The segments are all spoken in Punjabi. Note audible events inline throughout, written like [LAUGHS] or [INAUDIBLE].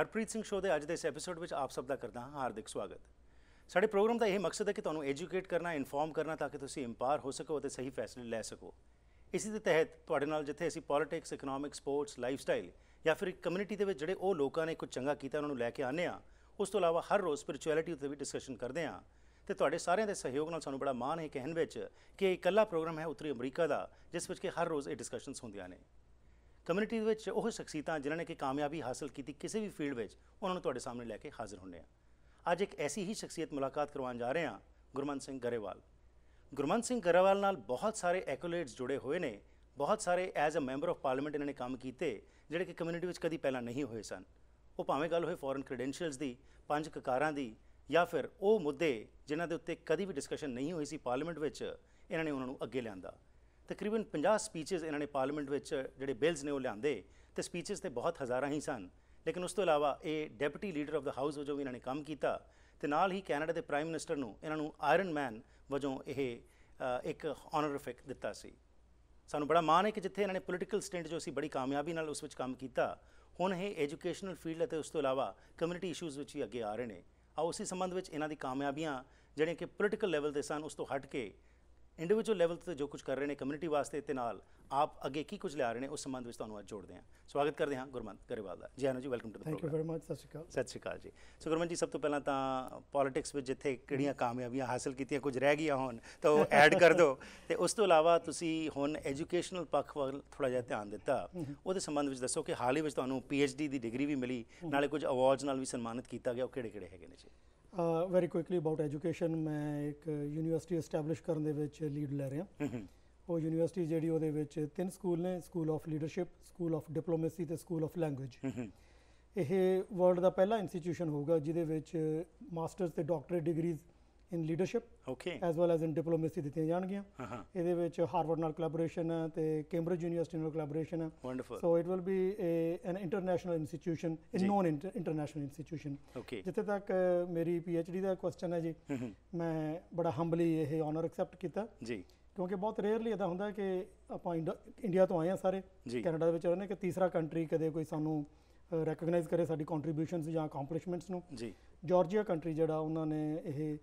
ਹਰਪ੍ਰੀਤ ਸਿੰਘ ਸ਼ੋਅ ਦੇ ਅੱਜ ਦੇ ਇਸ ਐਪੀਸੋਡ ਵਿੱਚ ਆਪ ਸਭ ਦਾ ਕਰਦਾ ਹਾਂ ਹਾਰਦਿਕ ਸਵਾਗਤ ਸਾਡੇ ਪ੍ਰੋਗਰਾਮ ਦਾ ਇਹ ਮਕਸਦ ਹੈ ਕਿ ਤੁਹਾਨੂੰ ਐਜੂਕੇਟ ਕਰਨਾ ਇਨਫੋਰਮ ਕਰਨਾ ਤਾਂ ਕਿ ਤੁਸੀਂ ਇੰਪਾਰ ਹੋ ਸਕੋ ਅਤੇ ਸਹੀ ਫੈਸਲੇ ਲੈ ਸਕੋ ਇਸੇ ਦੇ ਤਹਿਤ ਤੁਹਾਡੇ ਨਾਲ ਜਿੱਥੇ ਅਸੀਂ politics economic sports lifestyle ਜਾਂ ਫਿਰ ਕਮਿਊਨਿਟੀ ਦੇ ਵਿੱਚ ਜਿਹੜੇ ਉਹ ਲੋਕਾਂ ਨੇ ਕੁਝ ਚੰਗਾ ਕੀਤਾ ਉਹਨਾਂ ਨੂੰ ਲੈ ਕੇ ਆਨੇ ਆ ਉਸ ਤੋਂ ਇਲਾਵਾ ਹਰ ਰੋਜ਼ ਸਪਿਰਚੁਅਲਿਟੀ ਉੱਤੇ ਵੀ ਡਿਸਕਸ਼ਨ ਕਰਦੇ ਆ ਤੇ ਤੁਹਾਡੇ ਸਾਰਿਆਂ ਦੇ ਸਹਿਯੋਗ ਨਾਲ ਸਾਨੂੰ ਬੜਾ ਮਾਣ ਹੈ ਕਹਿਣ ਵਿੱਚ ਕਿ ਇਹ ਇਕੱਲਾ ਪ੍ਰੋਗਰਾਮ ਹੈ ਉੱਤਰੀ ਅਮਰੀਕਾ ਦਾ ਜਿਸ ਵਿੱਚ ਕਿ ਹਰ ਰੋਜ਼ ਇਹ ਡਿਸਕਸ਼ਨਸ ਹੁੰਦੀਆਂ ਨੇ ਕਮਿਊਨਿਟੀ ਦੇ ਵਿੱਚ ਉਹ ਸ਼ਖਸੀਅਤਾਂ ਜਿਨ੍ਹਾਂ ਨੇ ਕਿ ਕਾਮਯਾਬੀ ਹਾਸਲ ਕੀਤੀ ਕਿਸੇ ਵੀ ਫੀਲਡ ਵਿੱਚ ਉਹਨਾਂ ਨੂੰ ਤੁਹਾਡੇ ਸਾਹਮਣੇ ਲੈ ਕੇ ਹਾਜ਼ਰ ਹੁੰਨੇ ਆ ਅੱਜ ਇੱਕ ਐਸੀ ਹੀ ਸ਼ਖਸੀਅਤ ਮੁਲਾਕਾਤ ਕਰਵਾਉਣ ਜਾ ਰਹੇ ਹਾਂ ਗੁਰਮਨ ਸਿੰਘ ਗਰੇਵਾਲ ਗੁਰਮਨ ਸਿੰਘ ਗਰੇਵਾਲ ਨਾਲ ਬਹੁਤ ਸਾਰੇ ਐਕੋਲੇਡਸ ਜੁੜੇ ਹੋਏ ਨੇ ਬਹੁਤ ਸਾਰੇ as a member of parliament ਇਹਨਾਂ ਨੇ ਕੰਮ ਕੀਤੇ ਜਿਹੜੇ ਕਿ ਕਮਿਊਨਿਟੀ ਵਿੱਚ ਕਦੀ ਪਹਿਲਾਂ ਨਹੀਂ ਹੋਏ ਸਨ ਉਹ ਭਾਵੇਂ ਗੱਲ ਹੋਏ ਫੋਰਨ ਕ੍ਰੈਡੈਂਸ਼ੀਅਲਸ ਦੀ ਪੰਜ ਕਕਾਰਾਂ ਦੀ ਜਾਂ ਫਿਰ ਉਹ ਮੁੱਦੇ ਜਿਨ੍ਹਾਂ ਦੇ ਉੱਤੇ ਕਦੀ ਵੀ ਡਿਸਕਸ਼ਨ ਨਹੀਂ ਹੋਈ ਸੀ ਪਾਰਲੀਮੈਂਟ ਵਿੱਚ ਇਹਨਾਂ ਨੇ ਉਹਨਾਂ ਨੂੰ ਅੱਗੇ ਲਿਆਂਦਾ ਤਕਰੀਬਨ 50 ਸਪੀਚਸ ਇਹਨਾਂ ਨੇ ਪਾਰਲੀਮੈਂਟ ਵਿੱਚ ਜਿਹੜੇ ਬਿਲਸ ਨੇ ਉਹ ਲਿਆਂਦੇ ਤੇ ਸਪੀਚਸ ਤੇ ਬਹੁਤ ਹਜ਼ਾਰਾਂ ਹੀ ਸਨ ਲੇਕਿਨ ਉਸ ਤੋਂ ਇਲਾਵਾ ਇਹ deputy leader of the house ਵਜੋਂ ਵੀ ਇਹਨਾਂ ਨੇ ਕੰਮ ਕੀਤਾ ਤੇ ਨਾਲ ਹੀ ਕੈਨੇਡਾ ਦੇ ਪ੍ਰਾਈਮ ਮਿਨਿਸਟਰ ਨੂੰ ਇਹਨਾਂ ਨੂੰ ਆਇਰਨ ਮੈਨ ਵਜੋਂ ਇਹ ਇੱਕ ਆਨਰਿਫਿਕ ਦਿੱਤਾ ਸੀ ਸਾਨੂੰ ਬੜਾ ਮਾਣ ਹੈ ਕਿ ਜਿੱਥੇ ਇਹਨਾਂ ਨੇ ਪੋਲੀਟੀਕਲ ਸਟੈਂਡ ਜੋ ਸੀ ਬੜੀ ਕਾਮਯਾਬੀ ਨਾਲ ਉਸ ਵਿੱਚ ਕੰਮ ਕੀਤਾ ਹੁਣ ਇਹ ਐਜੂਕੇਸ਼ਨਲ ਫੀਲਡ ਅਤੇ ਉਸ ਤੋਂ ਇਲਾਵਾ ਕਮਿਊਨਿਟੀ ਇਸ਼ੂਜ਼ ਵਿੱਚ ਵੀ ਅੱਗੇ ਆ ਰਹੇ ਨੇ ਆ ਉਸੇ ਸੰਬੰਧ ਵਿੱਚ ਇਹਨਾਂ ਦੀ ਕਾਮਯਾਬੀਆਂ ਜਿਹੜੀਆਂ ਕਿ ਪੋਲੀਟੀਕਲ ਲੈਵਲ ਦੇ ਸਨ ਉਸ ਤੋਂ ਹਟ ਕੇ ਇੰਡੀਵਿਜੂਅਲ ਲੈਵਲ ਤੇ ਜੋ ਕੁਝ ਕਰ ਰਹੇ ਨੇ ਕਮਿਊਨਿਟੀ ਵਾਸਤੇ ਤੇ ਨਾਲ ਆਪ ਅੱਗੇ ਕੀ ਕੁਝ ਲਿਆ ਰਹੇ ਨੇ ਉਸ ਸੰਬੰਧ ਵਿੱਚ ਤੁਹਾਨੂੰ ਅੱਜ ਜੋੜਦੇ ਹਾਂ ਸਵਾਗਤ ਕਰਦੇ ਹਾਂ ਗੁਰਮੰਤ ਗਰੇਵਾਲ ਦਾ ਜੀ ਆਨੋ ਜੀ welcome to the program thank you very much ਸਤਿ ਸ਼੍ਰੀ ਅਕਾਲ ਸਤਿ ਸ਼੍ਰੀ ਅਕਾਲ ਜੀ ਸੋ ਗੁਰਮੰਤ ਜੀ ਸਭ ਤੋਂ ਪਹਿਲਾਂ ਤਾਂ ਪੋਲਿਟਿਕਸ ਵਿੱਚ ਜਿੱਥੇ ਕਿਹੜੀਆਂ ਕਾਮਯਾਬੀਆਂ ਹਾਸਲ ਕੀਤੀਆਂ ਕੁਝ ਰਹਿ ਗਈਆਂ ਹੋਣ ਤਾਂ ਉਹ ਐਡ ਕਰ ਦਿਓ [LAUGHS] ਤੇ ਉਸ ਤੋਂ ਇਲਾਵਾ ਤੁਸੀਂ ਹੁਣ ਐਜੂਕੇਸ਼ਨਲ ਪੱਖ ਵੱਲ ਥੋੜਾ ਜਿਹਾ ਧਿਆਨ ਦਿੱਤਾ ਉਹਦੇ ਸੰਬੰਧ ਵਿੱਚ ਦੱਸੋ ਕਿ ਹਾਲ ਹੀ ਵਿੱਚ ਤੁਹਾਨੂੰ ਪੀਐਚਡੀ ਦੀ ਡਿਗਰੀ ਵੀ ਮਿਲੀ ਨਾਲੇ ਕੁਝ ਅਵਾਰਡਸ ਨਾਲ ਵੀ ਸਨਮਾਨਿਤ ਕੀਤਾ ਗਿਆ ਉਹ ਕਿਹੜੇ-ਕਿਹੜੇ ਹੈਗੇ ਨੇ ਜੀ ਵੈਰੀ ਕੁਇਕਲੀ ਅਬਾਊਟ ਐਜੂਕੇਸ਼ਨ ਮੈਂ ਇੱਕ ਯੂਨੀਵਰਸਿਟੀ ਐਸਟੈਬਲਿਸ਼ ਕਰਨ ਦੇ ਵਿੱਚ ਲੀਡ ਲੈ ਰਿਹਾ ਉਹ ਯੂਨੀਵਰਸਿਟੀ ਜਿਹੜੀ ਉਹਦੇ ਵਿੱਚ ਤਿੰਨ ਸਕੂਲ ਨੇ school of leadership school of diplomacy ਤੇ ਸਕੂਲ ਆਫ ਲੈਂਗੁਏਜ ਇਹ ਵਰਲਡ ਦਾ ਪਹਿਲਾ ਇੰਸਟੀਟਿਊਸ਼ਨ ਹੋਊਗਾ ਜਿਹਦੇ ਵਿੱਚ ਮਾਸਟਰਸ ਤੇ doctorate degrees in leadership okay as well as in diplomacy ਦਿੱਤੀਆਂ ਜਾਣਗੀਆਂ ਇਹਦੇ ਵਿੱਚ ਹਾਰਵਰਡ ਨਾਲ ਕੋਲੈਬੋਰੇਸ਼ਨ ਹੈ ਤੇ ਕੈਂਬਰਿਜ ਯੂਨੀਵਰਸਿਟੀ ਨਾਲ ਕੋਲੈਬੋਰੇਸ਼ਨ ਹੈ wonderful so it will be an international institution in known international institution ਜਿੱਥੇ ਤੱਕ ਮੇਰੀ ਪੀ ਐਚ ਡੀ ਦਾ ਕੁਐਸਚਨ ਹੈ ਜੀ ਮੈਂ ਬੜਾ ਹੰਬਲੀ ਇਹ ਆਨਰ ਐਕਸੈਪਟ ਕੀਤਾ ਜੀ ਕਿਉਂਕਿ ਬਹੁਤ ਰੇਅਰਲੀ ਇਦਾਂ ਹੁੰਦਾ ਕਿ ਆਪਾਂ ਇੰਡੀਆ ਤੋਂ ਆਏ ਆ ਸਾਰੇ ਕੈਨੇਡਾ ਦੇ ਵਿੱਚ ਰਹਿੰਦੇ ਕਿ ਤੀਸਰਾ ਕੰਟਰੀ ਕਦੇ ਕੋਈ ਸਾਨੂੰ ਰੈਕਗਨਾਈਜ਼ ਕਰੇ ਸਾਡੀ ਕੰਟਰੀਬਿਊਸ਼ਨਸ ਜਾਂ ਅਕੰਪਲਿਸ਼ਮੈਂਟਸ ਨੂੰ ਜੀ ਜਾਰਜੀਆ ਕੰਟਰੀ ਜਿਹੜਾ ਉਹਨਾਂ ਨੇ ਇਹ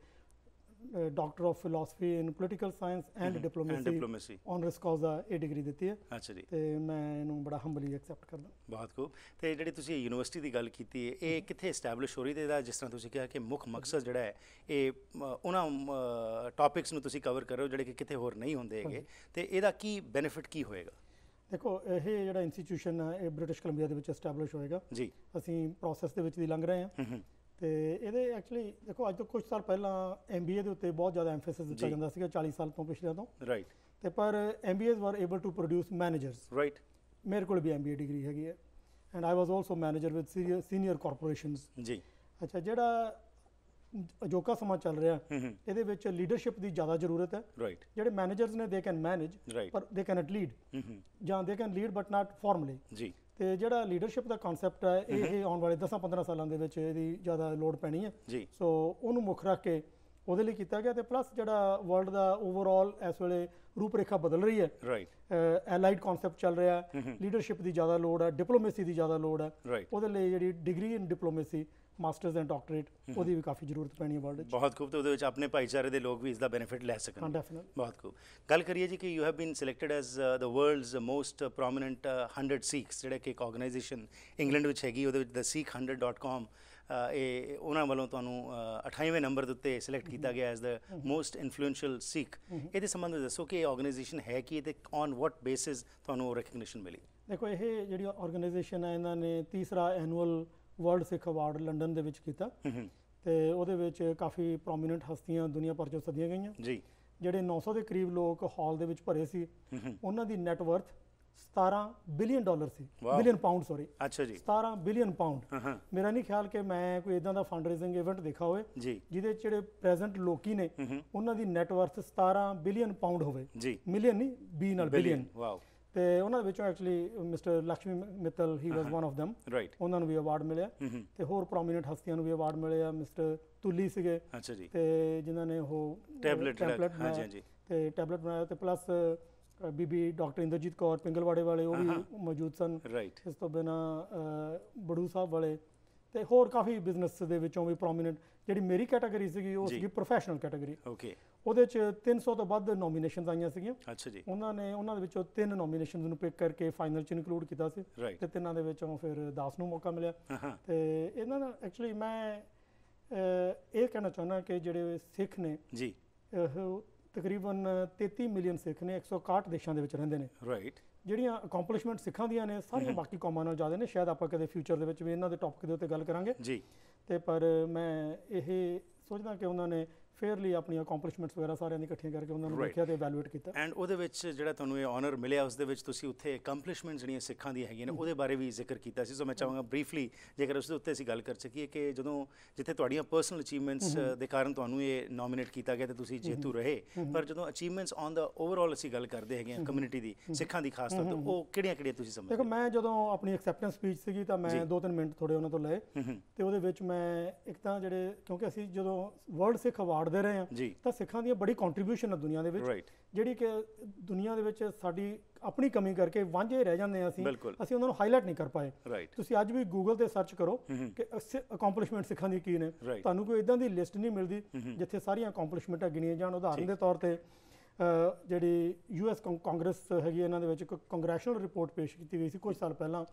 doctor of philosophy in political science and diplomacy honours course ਦਾ ਇਹ ਡਿਗਰੀ ਦਿੱਤੀ ਹੈ ਅੱਛਾ ਜੀ ਤੇ ਮੈਂ ਇਹਨੂੰ ਬੜਾ ਹੰਬਲੀ ਐਕਸੈਪਟ ਕਰਦਾ ਬਹੁਤ ਖੂਬ ਤੇ ਜਿਹੜੀ ਤੁਸੀਂ ਯੂਨੀਵਰਸਿਟੀ ਦੀ ਗੱਲ ਕੀਤੀ ਹੈ ਇਹ ਕਿੱਥੇ ਐਸਟੈਬਲਿਸ਼ ਹੋ ਰਹੀ ਤੇ ਦਾ ਜਿਸ ਤਰ੍ਹਾਂ ਤੁਸੀਂ ਕਿਹਾ ਕਿ ਮੁੱਖ ਮਕਸਦ ਜਿਹੜਾ ਹੈ ਇਹ ਉਹਨਾਂ ਟਾਪਿਕਸ ਨੂੰ ਤੁਸੀਂ ਕਵਰ ਕਰੋ ਜਿਹੜੇ ਕਿ ਕਿਤੇ ਹੋਰ ਨਹੀਂ ਹੁੰਦੇ ਹੈਗੇ ਤੇ ਇਹਦਾ ਕੀ ਬੈਨੀਫਿਟ ਕੀ ਹੋਏਗਾ ਦੇਖੋ ਇਹ ਜਿਹੜਾ ਇੰਸਟੀਚਿਊਸ਼ਨ ਹੈ ਇਹ ਬ੍ਰਿਟਿਸ਼ ਕੋਲੰਬੀਆ ਦੇ ਵਿੱਚ ਐਸਟੈਬਲਿਸ਼ ਹੋਏਗਾ ਜੀ ਅਸੀਂ ਪ੍ਰੋਸੈਸ ਦੇ ਵਿੱਚ ਦੀ ਲੰਘ ਰਹੇ ਹਾਂ ਤੇ ਇਹਦੇ ਐਕਚੁਅਲੀ ਦੇਖੋ ਅੱਜ ਤੋਂ ਕੁਝ ਸਾਲ ਪਹਿਲਾਂ ਐਮਬੀਏ ਦੇ ਉੱਤੇ ਬਹੁਤ ਜ਼ਿਆਦਾ ਐਮਫੈਸਿਸ ਦਿੱਤਾ ਜਾਂਦਾ ਸੀਗਾ 40 ਸਾਲ ਤੋਂ ਪਿਛਲੇ ਤੋਂ ਰਾਈਟ ਤੇ ਪਰ MBAs were able to produce managers right ਮੇਰੇ ਕੋਲ ਵੀ ਐਮਬੀਏ ਡਿਗਰੀ ਹੈਗੀ ਹੈ and I was also manager with senior corporations ਜੀ ਅੱਛਾ ਜਿਹੜਾ ਅਜੋਕਾ ਸਮਾਂ ਚੱਲ ਰਿਹਾ ਇਹਦੇ ਵਿੱਚ ਲੀਡਰਸ਼ਿਪ ਦੀ ਜ਼ਿਆਦਾ ਜ਼ਰੂਰਤ ਹੈ ਰਾਈਟ ਜਿਹੜੇ ਮੈਨੇਜਰਸ ਨੇ ਦੇ ਕੈਨ ਮੈਨੇਜ ਪਰ ਦੇ ਕੈਨਟ ਲੀਡ ਜਾਂ they can lead but not formally ਜੀ ਤੇ ਜਿਹੜਾ ਲੀਡਰਸ਼ਿਪ ਦਾ ਕਨਸੈਪਟ ਹੈ ਇਹ ਆਉਣ ਵਾਲੇ 10-15 ਸਾਲਾਂ ਦੇ ਵਿੱਚ ਇਹਦੀ ਜ਼ਿਆਦਾ ਲੋਡ ਪੈਣੀ ਹੈ ਸੋ ਉਹਨੂੰ ਮੁੱਖ ਰੱਖ ਕੇ ਉਹਦੇ ਲਈ ਕੀਤਾ ਗਿਆ ਤੇ ਪਲੱਸ ਜਿਹੜਾ ਵਰਲਡ ਦਾ ਓਵਰਆਲ ਇਸ ਵੇਲੇ ਰੂਪਰੇਖਾ ਬਦਲ ਰਹੀ ਹੈ ਰਾਈਟ ਐਲਾਈਡ ਕਨਸੈਪਟ ਚੱਲ ਰਿਹਾ ਲੀਡਰਸ਼ਿਪ ਦੀ ਜ਼ਿਆਦਾ ਲੋਡ ਹੈ ਡਿਪਲੋਮੇਸੀ ਦੀ ਜ਼ਿਆਦਾ ਲੋਡ ਹੈ ਉਹਦੇ ਲਈ ਜਿਹੜੀ degree in diplomacy masters and doctorate ਉਹਦੀ ਵੀ ਕਾਫੀ ਜ਼ਰੂਰਤ ਪੈਣੀ ਹੈ ਵਰਲਡ ਵਿੱਚ ਬਹੁਤ ਖੂਬ ਤੇ ਉਹਦੇ ਵਿੱਚ ਆਪਣੇ ਭਾਈਚਾਰੇ ਦੇ ਲੋਕ ਵੀ ਇਸ ਦਾ ਬੈਨੀਫਿਟ ਲੈ ਸਕਣ ਹਾਂ ਡੈਫੀਨਿਟਲੀ ਬਹੁਤ ਖੂਬ ਗੱਲ ਕਰੀਏ ਜੀ ਕਿ you have been selected as the world's most prominent 100 Sikhs ਜਿਹੜਾ ਕਿ ਇੱਕ ਆਰਗੇਨਾਈਜੇਸ਼ਨ ਇੰਗਲੈਂਡ ਵਿੱਚ ਹੈਗੀ ਉਹਦੇ ਵਿੱਚ ਦ sikh100.com ਇਹ ਉਹਨਾਂ ਵੱਲੋਂ ਤੁਹਾਨੂੰ 28ਵੇਂ ਨੰਬਰ ਦੇ ਉੱਤੇ ਸਿਲੈਕਟ ਕੀਤਾ ਗਿਆ as the most influential Sikh ਇਹਦੇ ਸੰਬੰਧ ਵਿੱਚ ਦੱਸੋ ਕਿ ਇਹ ਆਰਗੇਨਾਈਜੇਸ਼ਨ ਹੈ ਕਿ ਤੇ ਔਨ ਵਾਟ ਬੇਸਿਸ ਤੁਹਾਨੂੰ ਰੈਕਗਨੀਸ਼ਨ ਮਿਲੀ ਦੇਖੋ ਇਹ ਜਿਹੜੀ ਆਰਗੇਨਾਈਜੇਸ਼ਨ ਹੈ ਇਹਨਾਂ ਨੇ ਤੀਸਰਾ annual world Sikh award London ਦੇ ਵਿੱਚ ਕੀਤਾ ਤੇ ਉਹਦੇ ਵਿੱਚ ਕਾਫੀ ਪ੍ਰੋਮਿਨੈਂਟ ਹਸਤੀਆਂ ਦੁਨੀਆ ਭਰ ਚੋਂ ਸੱਦੀਆਂ ਗਈਆਂ ਜੀ ਜਿਹੜੇ 900 ਦੇ ਕਰੀਬ ਲੋਕ ਹਾਲ ਦੇ ਵਿੱਚ ਭਰੇ ਸੀ ਉਹਨਾਂ ਦੀ ਨੈਟ ਵਰਥ 17 ਬਿਲੀਅਨ ਡਾਲਰ ਸੀ ਬਿਲੀਅਨ ਪਾਉਂਡ ਸੌਰੀ ਅੱਛਾ ਜੀ 17 ਬਿਲੀਅਨ ਪਾਉਂਡ ਮੇਰਾ ਨਹੀਂ ਖਿਆਲ ਕਿ ਮੈਂ ਕੋਈ ਇਦਾਂ ਦਾ ਫੰਡ ਰੇਜ਼ਿੰਗ ਇਵੈਂਟ ਦੇਖਾ ਹੋਵੇ ਜਿਹਦੇ ਜਿਹੜੇ ਪ੍ਰੈਜ਼ੈਂਟ ਲੋਕੀ ਨੇ ਉਹਨਾਂ ਦੀ ਨੈਟ ਵਰਥ 17 ਬਿਲੀਅਨ ਪਾਉਂਡ ਹੋਵੇ ਮਿਲੀਅਨ ਨਹੀਂ ਬੀ ਨਾਲ ਬਿਲੀਅਨ ਵਾਓ ਤੇ ਉਹਨਾਂ ਦੇ ਵਿੱਚੋਂ ਐਕਚੁਅਲੀ ਮਿਸਟਰ ਲక్ష్ਮੀ ਮਿੱਤਲ ਹੀ ਵਾਸ ਵਨ ਆਫ them ਉਹਨਾਂ ਨੂੰ ਵੀ ਅਵਾਰਡ ਮਿਲਿਆ mm-hmm. ਤੇ ਹੋਰ ਪ੍ਰੋਮਿਨੈਂਟ ਹਸਤੀਆਂ ਨੂੰ ਵੀ ਅਵਾਰਡ ਮਿਲਿਆ ਮਿਸਟਰ ਤੁਲੀ ਸੀਗੇ ਅੱਛਾ ਜੀ ਤੇ ਜਿਨ੍ਹਾਂ ਨੇ ਉਹ ਟੈਬਲੇਟ ਹਾਂ ਜੀ ਤੇ ਟੈਬਲੇਟ ਬਣਾਇਆ ਤੇ ਪਲੱਸ ਬੀਬੀ ਡਾਕਟਰ ਇੰਦਰਜੀਤ ਕੌਰ ਪਿੰਗਲਵਾੜੇ ਵਾਲੇ ਉਹ ਵੀ uh-huh. ਮੌਜੂਦ ਸਨ ਇਸ ਤੋਂ ਬਿਨਾ ਬੜੂ ਸਾਹਿਬ ਵਾਲੇ ਤੇ ਹੋਰ ਕਾਫੀ ਬਿਜ਼ਨਸ ਦੇ ਵਿੱਚੋਂ ਵੀ ਪ੍ਰੋਮਿਨੈਂਟ ਜਿਹੜੀ ਮੇਰੀ ਕੈਟਾਗਰੀ ਸੀਗੀ ਉਹ ਸੀਗੀ ਪ੍ਰੋਫੈਸ਼ਨਲ ਕੈਟਾਗਰੀ ਓਕੇ ਉਹਦੇ ਚ 300 ਤੋਂ ਵੱਧ ਨੋਮੀਨੇਸ਼ਨਸ ਆਈਆਂ ਸੀਗੀਆਂ ਅੱਛਾ ਜੀ ਉਹਨਾਂ ਨੇ ਉਹਨਾਂ ਦੇ ਵਿੱਚੋਂ ਤਿੰਨ ਨੋਮੀਨੇਸ਼ਨਸ ਨੂੰ ਪਿਕ ਕਰਕੇ ਫਾਈਨਲ ਚ ਇਨਕਲੂਡ ਕੀਤਾ ਸੀ ਤੇ ਤਿੰਨਾਂ ਦੇ ਵਿੱਚੋਂ ਫਿਰ 10 ਨੂੰ ਮੌਕਾ ਮਿਲਿਆ ਤੇ ਇਹਨਾਂ ਨਾਲ ਐਕਚੁਅਲੀ ਮੈਂ ਇਹ ਕਹਿਣਾ ਚਾਹੁੰਦਾ ਕਿ ਜਿਹੜੇ ਸਿੱਖ ਨੇ ਜੀ ਤਕਰੀਬਨ 33 ਮਿਲੀਅਨ ਸਿੱਖ ਨੇ 161 ਦੇਸ਼ਾਂ ਦੇ ਵਿੱਚ ਰਹਿੰਦੇ ਨੇ ਰਾਈਟ ਜਿਹੜੀਆਂ ਅਕੰਪਲਿਸ਼ਮੈਂਟ ਸਿੱਖਾਂ ਦੀਆਂ ਨੇ ਸਾਰੀਆਂ ਬਾਕੀ ਕੌਮਾਂ ਨਾਲ ਜ਼ਿਆਦਾ ਨੇ ਸ਼ਾਇਦ ਆਪਾਂ ਕਦੇ ਫਿਊਚਰ ਦੇ ਵਿੱਚ ਵੀ ਇਹਨਾਂ ਦੇ ਟੌਪਿਕ ਦੇ ਉੱਤੇ ਗੱਲ ਕਰਾਂਗੇ ਜੀ ਤੇ ਪਰ ਮੈਂ ਇਹ ਸੋਚਦਾ ਕਿ ਉਹਨਾਂ ਨੇ ਫੇਅਰਲੀ ਆਪਣੀਆਂ ਅਕੰਪਲਿਸ਼ਮੈਂਟਸ ਵਗੈਰਾ ਸਾਰਿਆਂ ਦੀ ਇਕੱਠੀਆਂ ਕਰਕੇ ਉਹਨਾਂ ਨੂੰ ਦੇਖਿਆ ਤੇ ਇਵੈਲੂਏਟ ਕੀਤਾ ਐਂਡ ਉਹਦੇ ਵਿੱਚ ਜਿਹੜਾ ਤੁਹਾਨੂੰ ਇਹ ਆਨਰ ਮਿਲਿਆ ਉਸ ਦੇ ਵਿੱਚ ਤੁਸੀਂ ਉੱਥੇ ਅਕੰਪਲਿਸ਼ਮੈਂਟਸ ਜਿਹੜੀਆਂ ਸਿੱਖਾਂ ਦੀਆਂ ਹੈਗੀਆਂ ਨੇ ਉਹਦੇ ਬਾਰੇ ਵੀ ਜ਼ਿਕਰ ਕੀਤਾ ਸੀ ਸੋ ਮੈਂ ਚਾਹਾਂਗਾ ਬਰੀਫਲੀ ਜੇਕਰ ਉਸ ਦੇ ਉੱਤੇ ਅਸੀਂ ਗੱਲ ਕਰ ਸਕੀਏ ਕਿ ਜਦੋਂ ਜਿੱਥੇ ਤੁਹਾਡੀਆਂ ਪਰਸਨਲ ਅਚੀਵਮੈਂਟਸ ਦੇ ਕਾਰਨ ਤੁਹਾਨੂੰ ਇਹ ਨੋਮੀਨੇਟ ਕੀਤਾ ਗਿਆ ਤੇ ਤੁਸੀਂ ਜੇਤੂ ਰਹੇ ਪਰ ਜਦੋਂ ਅਚੀਵਮੈਂਟਸ ਔਨ ਦਾ ਓਵਰਆਲ ਅਸੀਂ ਗੱਲ ਕਰਦੇ ਹੈਗੇ ਆ ਕਮਿਊਨਿਟੀ ਦੀ ਸਿੱਖਾਂ ਦੀ ਖਾਸ ਤੌਰ ਤੇ ਉਹ ਕਿਹੜੀਆਂ ਕਿਹੜੀਆਂ ਤੁਸੀਂ ਸਮਝਦੇ ਦੇਖੋ ਮੈਂ ਜਦੋਂ ਆਪਣੀ ਐਕਸੈਪਟੈਂਸ ਸਪੀਚ ਸੀਗੀ ਤਾਂ ਮੈਂ ਦੋ ਤਿੰਨ ਮਿੰਟ ਥੋੜੇ ਉਹਨਾਂ ਤੋਂ ਲਏ ਤੇ ਉਹਦੇ ਵਿੱਚ ਮੈਂ ਇੱਕ ਤਾਂ ਜਿਹੜੇ ਕਿਉਂਕਿ ਅਸੀਂ ਜਦੋਂ ਵਰਲਡ ਸਿੱਖ ਅਵਾਰਡ ਦੇ ਰਹੇ ਆ ਤਾਂ ਸਿੱਖਾਂ ਦੀ ਬੜੀ ਕੰਟਰੀਬਿਊਸ਼ਨ ਹੈ ਦੁਨੀਆ ਦੇ ਵਿੱਚ ਜਿਹੜੀ ਕਿ ਦੁਨੀਆ ਦੇ ਵਿੱਚ ਸਾਡੀ ਆਪਣੀ ਕਮੀ ਕਰਕੇ ਵਾਂਝੇ ਰਹਿ ਜਾਂਦੇ ਆ ਅਸੀਂ ਅਸੀਂ ਉਹਨਾਂ ਨੂੰ ਹਾਈਲਾਈਟ ਨਹੀਂ ਕਰ ਪਾਏ ਤੁਸੀਂ ਅੱਜ ਵੀ ਗੂਗਲ ਤੇ ਸਰਚ ਕਰੋ ਕਿ ਅਕੰਪਲਿਸ਼ਮੈਂਟ ਸਿੱਖਾਂ ਦੀ ਕੀ ਨੇ ਤੁਹਾਨੂੰ ਕੋਈ ਇਦਾਂ ਦੀ ਲਿਸਟ ਨਹੀਂ ਮਿਲਦੀ ਜਿੱਥੇ ਸਾਰੀਆਂ ਅਕੰਪਲਿਸ਼ਮੈਂਟਾਂ ਗਿਣੀਆਂ ਜਾਣ ਉਦਾਹਰਨ ਦੇ ਤੌਰ ਤੇ ਜਿਹੜੀ ਯੂਐਸ ਕਾਂਗਰਸ ਹੈਗੀ ਇਹਨਾਂ ਦੇ ਵਿੱਚ ਇੱਕ ਕੰਗਰੈਸ਼ਨਲ ਰਿਪੋਰਟ ਪੇਸ਼ ਕੀਤੀ ਗਈ ਸੀ ਕੁਝ ਸਾਲ ਪਹਿਲਾਂ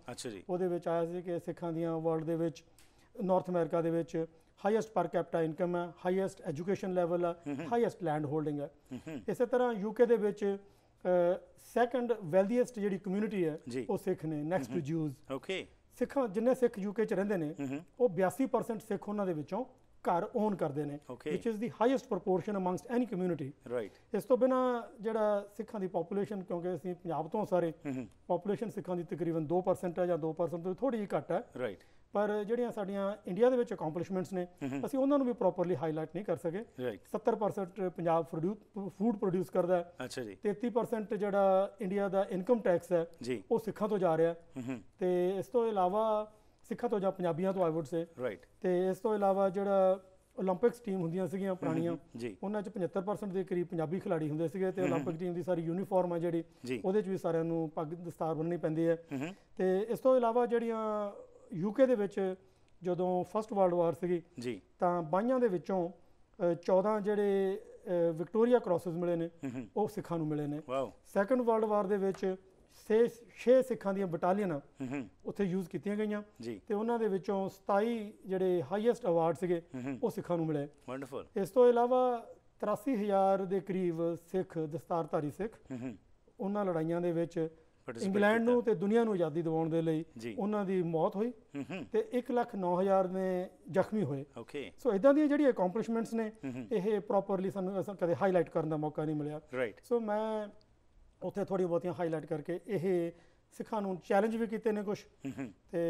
ਉਹਦੇ ਵਿੱਚ ਆਇਆ ਸੀ ਕਿ ਸਿੱਖਾਂ ਦੀਆਂ ਵਰਲਡ ਦੇ ਵਿੱਚ ਨਾਰਥ ਅਮਰੀਕਾ ਦੇ ਵਿੱਚ ਹਾਈਐਸਟ ਪਰ ਕੈਪਟਾ ਇਨਕਮ ਹੈ ਹਾਈਐਸਟ ਐਜੂਕੇਸ਼ਨ ਲੈਵਲ ਹੈ ਹਾਈਐਸਟ ਲੈਂਡ ਹੋਲਡਿੰਗ ਹੈ ਇਸੇ ਤਰ੍ਹਾਂ ਯੂਕੇ ਦੇ ਵਿੱਚ ਸੈਕੰਡ ਵੈਲਥੀਐਸਟ ਜਿਹੜੀ ਕਮਿਊਨਿਟੀ ਹੈ ਉਹ ਸਿੱਖ ਨੇ ਨੈਕਸਟ ਟੂ ਜੂਜ਼ ਓਕੇ ਸਿੱਖਾਂ ਜਿੰਨੇ ਸਿੱਖ ਯੂਕੇ 'ਚ ਰਹਿੰਦੇ ਨੇ ਉਹ 82% ਸਿੱਖ ਉਹਨਾਂ ਦੇ ਵਿੱਚੋਂ ਘਰ ਓਨ ਕਰਦੇ ਨੇ ਵਿਚ is the highest proportion amongst any community right ਇਸ ਤੋਂ ਬਿਨਾ ਜਿਹੜਾ ਸਿੱਖਾਂ ਦੀ ਪੋਪੂਲੇਸ਼ਨ ਕਿਉਂਕਿ ਅਸੀਂ ਪੰਜਾਬ ਤੋਂ ਸਾਰੇ ਪੋਪੂਲੇਸ਼ਨ ਸਿੱਖਾਂ ਦੀ ਤਕਰੀਬਨ 2% ਹੈ ਜਾਂ 2% ਤੋਂ ਥੋੜੀ ਜਿਹੀ ਘੱਟ ਹੈ ਰਾਈਟ ਪਰ ਜਿਹੜੀਆਂ ਸਾਡੀਆਂ ਇੰਡੀਆ ਦੇ ਵਿੱਚ ਅਕੰਪਲਿਸ਼ਮੈਂਟਸ ਨੇ ਅਸੀਂ ਉਹਨਾਂ ਨੂੰ ਵੀ ਪ੍ਰੋਪਰਲੀ ਹਾਈਲਾਈਟ ਨਹੀਂ ਕਰ ਸਕੇ 70% ਪੰਜਾਬ ਫੂਡ ਪ੍ਰੋਡਿਊਸ ਕਰਦਾ ਹੈ ਅੱਛਾ ਜੀ 33% ਜਿਹੜਾ ਇੰਡੀਆ ਦਾ ਇਨਕਮ ਟੈਕਸ ਹੈ ਉਹ ਸਿੱਖਾਂ ਤੋਂ ਜਾ ਰਿਹਾ ਤੇ ਇਸ ਤੋਂ ਇਲਾਵਾ ਸਿੱਖਾਂ ਤੋਂ ਜਾਂ ਪੰਜਾਬੀਆਂ ਤੋਂ ਆਈ ਵੁੱਡ ਸੇ ਰਾਈਟ ਤੇ ਇਸ ਤੋਂ ਇਲਾਵਾ ਜਿਹੜਾ 올림픽ਸ ਟੀਮ ਹੁੰਦੀਆਂ ਸੀਗੀਆਂ ਪੁਰਾਣੀਆਂ ਉਹਨਾਂ 'ਚ 75% ਦੇ ਕਰੀਬ ਪੰਜਾਬੀ ਖਿਡਾਰੀ ਹੁੰਦੇ ਸੀਗੇ ਤੇ 올림픽 ਟੀਮ ਦੀ ਸਾਰੀ ਯੂਨੀਫਾਰਮ ਆ ਜਿਹੜੀ ਉਹਦੇ 'ਚ ਵੀ ਸਾਰਿਆਂ ਨੂੰ ਪੱਗ ਦਸਤਾਰ ਬੰਨਣੀ ਪੈਂਦੀ ਹੈ ਤੇ ਇਸ ਤੋਂ ਇਲਾਵਾ ਜਿਹੜੀਆਂ ਯੂਕੇ ਦੇ ਵਿੱਚ ਜਦੋਂ ਫਸਟ ਵਰਲਡ ਵਾਰ ਸੀਗੀ ਜੀ ਤਾਂ ਬਾਈਆਂ ਦੇ ਵਿੱਚੋਂ 14 ਜਿਹੜੇ ਵਿਕਟੋਰੀਆ ਕ੍ਰਾਸਸ ਮਿਲੇ ਨੇ ਉਹ ਸਿੱਖਾਂ ਨੂੰ ਮਿਲੇ ਨੇ ਸੈਕੰਡ ਵਰਲਡ ਵਾਰ ਦੇ ਵਿੱਚ 6 ਸਿੱਖਾਂ ਦੀਆਂ ਬਟਾਲੀਅਨਾਂ ਉੱਥੇ ਯੂਜ਼ ਕੀਤੀਆਂ ਗਈਆਂ ਤੇ ਉਹਨਾਂ ਦੇ ਵਿੱਚੋਂ 27 ਜਿਹੜੇ ਹਾਈਐਸਟ ਅਵਾਰਡ ਸੀਗੇ ਉਹ ਸਿੱਖਾਂ ਨੂੰ ਮਿਲੇ ਵੰਡਰਫੁਲ ਇਸ ਤੋਂ ਇਲਾਵਾ 83000 ਦੇ ਕਰੀਬ ਸਿੱਖ ਦਸਤਾਰਧਾਰੀ ਸਿੱਖ ਉਹਨਾਂ ਲੜਾਈਆਂ ਦੇ ਵਿੱਚ ਇੰਗਲੈਂਡ ਨੂੰ ਤੇ ਦੁਨੀਆ ਨੂੰ ਆਜ਼ਾਦੀ ਦਿਵਾਉਣ ਦੇ ਲਈ ਉਹਨਾਂ ਦੀ ਮੌਤ ਹੋਈ ਤੇ 1 ਲੱਖ 9000 ਨੇ ਜ਼ਖਮੀ ਹੋਏ ਓਕੇ ਸੋ ਇਦਾਂ ਦੀਆਂ ਜਿਹੜੀਆਂ ਅਕੰਪਲਿਸ਼ਮੈਂਟਸ ਨੇ ਇਹ ਪ੍ਰੋਪਰਲੀ ਸਾਨੂੰ ਕਦੇ ਹਾਈਲਾਈਟ ਕਰਨ ਦਾ ਮੌਕਾ ਨਹੀਂ ਮਿਲਿਆ ਸੋ ਮੈਂ ਉੱਥੇ ਥੋੜੀ ਬਹੁਤੀਆਂ ਹਾਈਲਾਈਟ ਕਰਕੇ ਇਹ ਸਿੱਖਾਂ ਨੂੰ ਚੈਲੰਜ ਵੀ ਕੀਤੇ ਨੇ ਕੁਝ ਤੇ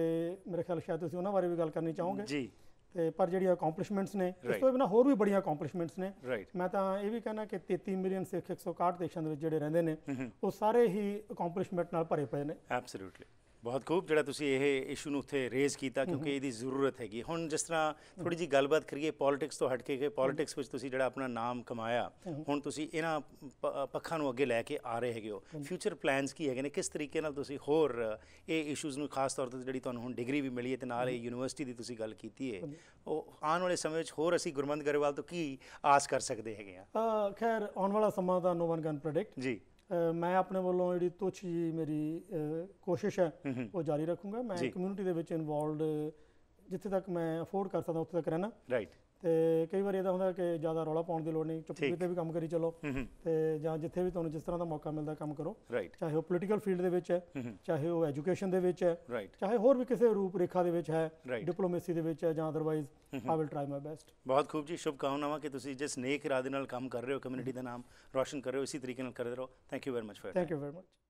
ਮੇਰੇ ਖਿਆਲ ਸ਼ਾਇਦ ਤੁਸੀਂ ਉਹਨਾਂ ਬਾਰੇ ਵੀ ਗੱਲ ਕਰਨੀ ਚਾਹੋਗੇ ਜੀ ਤੇ ਪਰ ਜਿਹੜੀਆਂ ਅਕੰਪਲਿਸ਼ਮੈਂਟਸ ਨੇ ਇਸ ਤੋਂ ਬਿਨਾ ਹੋਰ ਵੀ ਬੜੀਆਂ ਅਕੰਪਲਿਸ਼ਮੈਂਟਸ ਨੇ ਮੈਂ ਤਾਂ ਇਹ ਵੀ ਕਹਿੰਦਾ ਕਿ 33 ਮਿਲੀਅਨ ਸਿੱਖ 161 ਦੇਸ਼ਾਂ ਦੇ ਵਿੱਚ ਜਿਹੜੇ ਰਹਿੰਦੇ ਨੇ ਉਹ ਸਾਰੇ ਹੀ ਅਕੰਪਲਿਸ਼ਮੈਂਟ ਨਾਲ ਭਰੇ ਪਏ ਨੇ ਐਬਸੋਲੂਟਲੀ ਬਹੁਤ ਖੂਬ ਜਿਹੜਾ ਤੁਸੀਂ ਇਹ ਇਸ਼ੂ ਨੂੰ ਉੱਥੇ ਰੇਜ਼ ਕੀਤਾ ਕਿਉਂਕਿ ਇਹਦੀ ਜ਼ਰੂਰਤ ਹੈਗੀ ਹੁਣ ਜਿਸ ਤਰ੍ਹਾਂ ਥੋੜੀ ਜੀ ਗੱਲਬਾਤ ਕਰੀਏ ਪੋਲਿਟਿਕਸ ਤੋਂ ਹਟ ਕੇ ਕਿ ਪੋਲਿਟਿਕਸ ਵਿੱਚ ਤੁਸੀਂ ਜਿਹੜਾ ਆਪਣਾ ਨਾਮ ਕਮਾਇਆ ਹੁਣ ਤੁਸੀਂ ਇਹਨਾਂ ਪੱਖਾਂ ਨੂੰ ਅੱਗੇ ਲੈ ਕੇ ਆ ਰਹੇ ਹੈਗੇ ਹੋ ਫਿਊਚਰ ਪਲਾਨਸ ਕੀ ਹੈਗੇ ਨੇ ਕਿਸ ਤਰੀਕੇ ਨਾਲ ਤੁਸੀਂ ਹੋਰ ਇਹ ਇਸ਼ੂਜ਼ ਨੂੰ ਖਾਸ ਤੌਰ ਤੇ ਜਿਹੜੀ ਤੁਹਾਨੂੰ ਹੁਣ ਡਿਗਰੀ ਵੀ ਮਿਲੀ ਹੈ ਤੇ ਨਾਲ ਇਹ ਯੂਨੀਵਰਸਿਟੀ ਦੀ ਤੁਸੀਂ ਗੱਲ ਕੀਤੀ ਹੈ ਉਹ ਆਉਣ ਵਾਲੇ ਸਮੇਂ ਵਿੱਚ ਹੋਰ ਅਸੀਂ ਗੁਰਮੰਦ ਗਰੇਵਾਲ ਤੋਂ ਕੀ ਆਸ ਕਰ ਸਕਦੇ ਹੈਗੇ ਆ ਖੈਰ ਆਉਣ ਵਾਲਾ ਸਮਾਂ ਦਾ ਨੋ ਵਨ ਕੈਨ ਪ੍ਰੈਡਿਕਟ ਜੀ ਮੈਂ ਆਪਣੇ ਵੱਲੋਂ ਜਿਹੜੀ ਤੁਛ ਜੀ ਮੇਰੀ ਕੋਸ਼ਿਸ਼ ਹੈ ਉਹ ਜਾਰੀ ਰੱਖੂੰਗਾ ਮੈਂ ਕਮਿਊਨਿਟੀ ਦੇ ਵਿੱਚ ਇਨਵੋਲਡ ਜਿੱਥੇ ਤੱਕ ਮੈਂ ਅਫੋਰਡ ਕਰ ਸਕਦਾ ਉੱਥੇ ਤੱਕ ਰਹਿਣਾ ਰਾਈਟ ਤੇ ਕਈ ਵਾਰ ਇਹਦਾ ਹੁੰਦਾ ਕਿ ਜ਼ਿਆਦਾ ਰੌਲਾ ਪਾਉਣ ਦੀ ਲੋੜ ਨਹੀਂ ਚੁੱਪ ਕਿਤੇ ਵੀ ਕੰਮ ਕਰੀ ਚਲੋ ਤੇ ਜਾਂ ਜਿੱਥੇ ਵੀ ਤੁਹਾਨੂੰ ਜਿਸ ਤਰ੍ਹਾਂ ਦਾ ਮੌਕਾ ਮਿਲਦਾ ਕੰਮ ਕਰੋ ਚਾਹੇ ਉਹ ਪੋਲੀਟੀਕਲ ਫੀਲਡ ਦੇ ਵਿੱਚ ਹੈ ਚਾਹੇ ਉਹ ਐਜੂਕੇਸ਼ਨ ਦੇ ਵਿੱਚ ਹੈ ਚਾਹੇ ਹੋਰ ਵੀ ਕਿਸੇ ਰੂਪ ਰੇਖਾ ਦੇ ਵਿੱਚ ਹੈ ਡਿਪਲੋਮੇਸੀ ਦੇ ਵਿੱਚ ਹੈ ਜਾਂ otherwise I will try my best ਬਹੁਤ ਖੂਬ ਜੀ ਸ਼ੁਭ ਕਾਮਨਾਵਾਂ ਕਿ ਤੁਸੀਂ ਜਿਸ ਨੇਕ ਇਰਾਦੇ ਨਾਲ ਕੰਮ ਕਰ ਰਹੇ ਹੋ ਕਮਿਊਨਿਟੀ ਦਾ ਨਾਮ ਰੋਸ਼ਨ ਕਰ ਰਹੇ ਹੋ ਇਸੇ ਤਰੀਕੇ ਨਾਲ ਕਰਦੇ ਰਹੋ thank you very much for thank you very much